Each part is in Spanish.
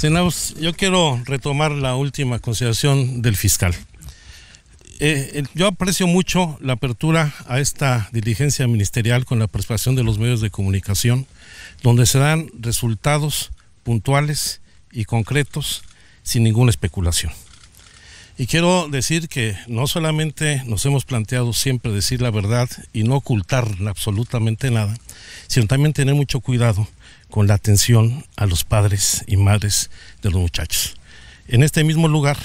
Senados, yo quiero retomar la última consideración del fiscal. Eh, eh, yo aprecio mucho la apertura a esta diligencia ministerial con la participación de los medios de comunicación, donde se dan resultados puntuales y concretos sin ninguna especulación. Y quiero decir que no solamente nos hemos planteado siempre decir la verdad y no ocultar absolutamente nada, sino también tener mucho cuidado con la atención a los padres y madres de los muchachos. En este mismo lugar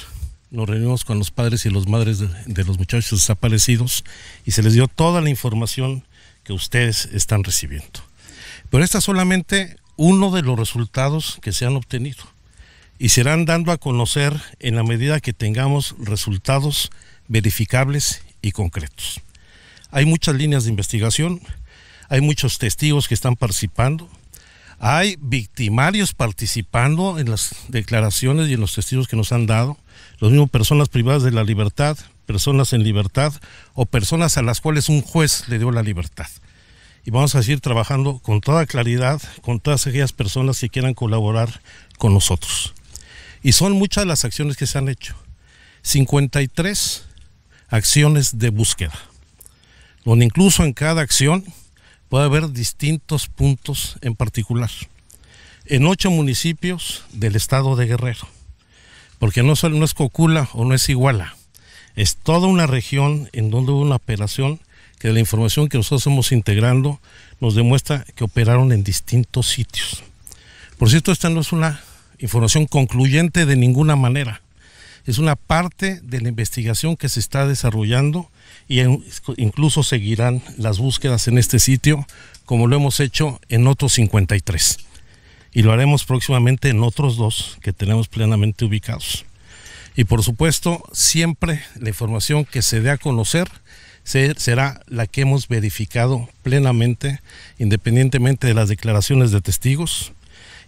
nos reunimos con los padres y las madres de, los muchachos desaparecidos y se les dio toda la información que ustedes están recibiendo. Pero esta es solamente uno de los resultados que se han obtenido y serán dando a conocer en la medida que tengamos resultados verificables y concretos. Hay muchas líneas de investigación, hay muchos testigos que están participando, hay victimarios participando en las declaraciones y en los testigos que nos han dado, los mismos personas privadas de la libertad, personas en libertad o personas a las cuales un juez le dio la libertad. Y vamos a seguir trabajando con toda claridad con todas aquellas personas que quieran colaborar con nosotros. Y son muchas las acciones que se han hecho. 53 acciones de búsqueda, donde incluso en cada acción puede haber distintos puntos en particular. En ocho municipios del estado de Guerrero. Porque no no es Cocula o no es Iguala. Es toda una región en donde hubo una operación que la información que nosotros hemos integrando nos demuestra que operaron en distintos sitios. Por cierto, esta no es una información concluyente de ninguna manera. Es una parte de la investigación que se está desarrollando y incluso seguirán las búsquedas en este sitio como lo hemos hecho en otros 53. Y lo haremos próximamente en otros dos que tenemos plenamente ubicados. Y por supuesto, siempre la información que se dé a conocer será la que hemos verificado plenamente, independientemente de las declaraciones de testigos,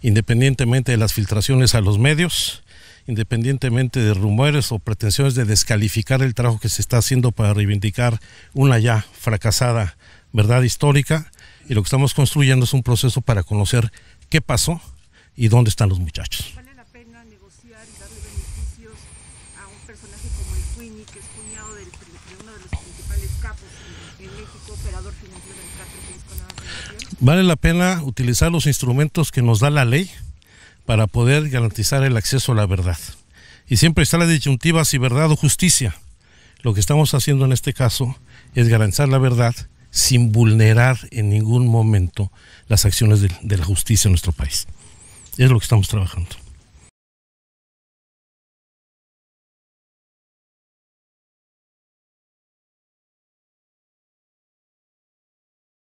independientemente de las filtraciones a los medios, independientemente de rumores o pretensiones de descalificar el trabajo que se está haciendo para reivindicar una ya fracasada verdad histórica. Y lo que estamos construyendo es un proceso para conocer qué pasó y dónde están los muchachos. ¿Vale la pena negociar y darle beneficios a un personaje como el que es cuñado de uno de los principales capos en México, operador financiero del Vale la pena utilizar los instrumentos que nos da la ley para poder garantizar el acceso a la verdad. Y siempre está la disyuntiva si verdad o justicia. Lo que estamos haciendo en este caso es garantizar la verdad sin vulnerar en ningún momento las acciones de, la justicia en nuestro país. Es lo que estamos trabajando.